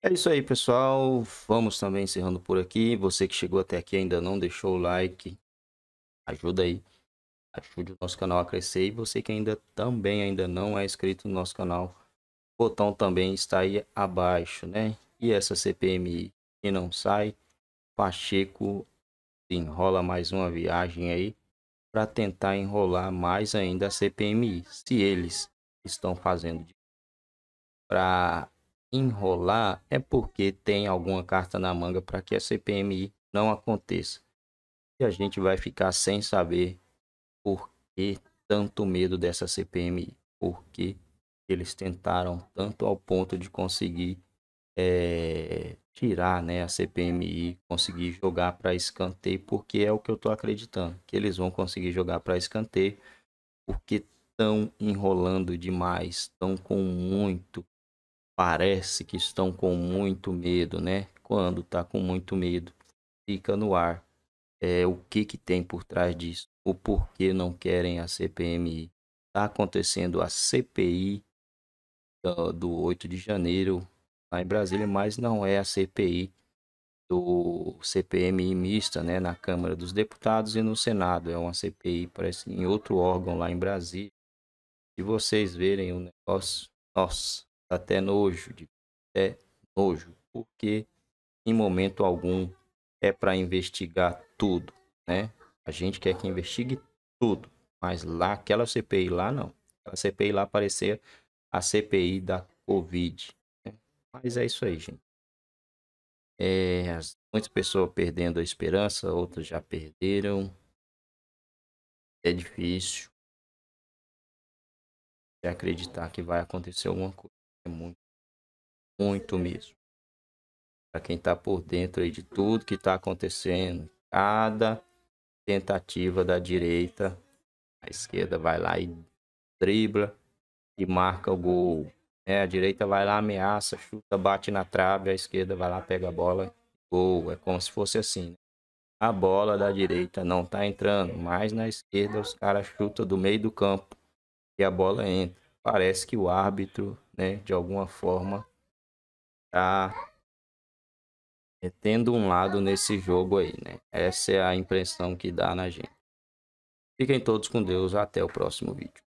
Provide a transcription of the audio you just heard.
É isso aí, pessoal. Vamos também encerrando por aqui. Você que chegou até aqui ainda não deixou o like, ajuda aí. Ajude o nosso canal a crescer. E você que ainda também ainda não é inscrito no nosso canal, o botão também está aí abaixo, né? E essa CPMI que não sai, Pacheco enrola mais uma viagem aí para tentar enrolar mais ainda a CPMI. Se eles estão fazendo para enrolar é porque tem alguma carta na manga para que a CPMI não aconteça. E a gente vai ficar sem saber por que tanto medo dessa CPMI, por que eles tentaram tanto ao ponto de conseguir é, tirar né, a CPMI, conseguir jogar para escanteio, porque é o que eu estou acreditando, que eles vão conseguir jogar para escanteio, porque estão enrolando demais, estão com muito parece que estão com muito medo, né? Quando tá com muito medo, fica no ar é, o que, que tem por trás disso, o porquê não querem a CPMI. Está acontecendo a CPI do 8 de janeiro lá em Brasília, mas não é a CPI do CPMI mista, né, na Câmara dos Deputados e no Senado. É uma CPI, parece, em outro órgão lá em Brasília. Se vocês verem o negócio, nossa, Dá tá até nojo, de é nojo, porque em momento algum é para investigar tudo, né? A gente quer que investigue tudo, mas lá aquela CPI lá não. Aquela CPI lá parecia a CPI da Covid. Né? Mas é isso aí, gente. É, as, muitas pessoas perdendo a esperança, outras já perderam. É difícil de acreditar que vai acontecer alguma coisa muito, muito mesmo. Para quem está por dentro aí de tudo que está acontecendo, cada tentativa da direita, a esquerda vai lá e dribla e marca o gol. É, a direita vai lá, ameaça, chuta, bate na trave, a esquerda vai lá, pega a bola, gol. É como se fosse assim. Né? A bola da direita não tá entrando, mas na esquerda os caras chutam do meio do campo e a bola entra. Parece que o árbitro né, de alguma forma, tá tendo um lado nesse jogo aí, né? Essa é a impressão que dá na gente. Fiquem todos com Deus, até o próximo vídeo.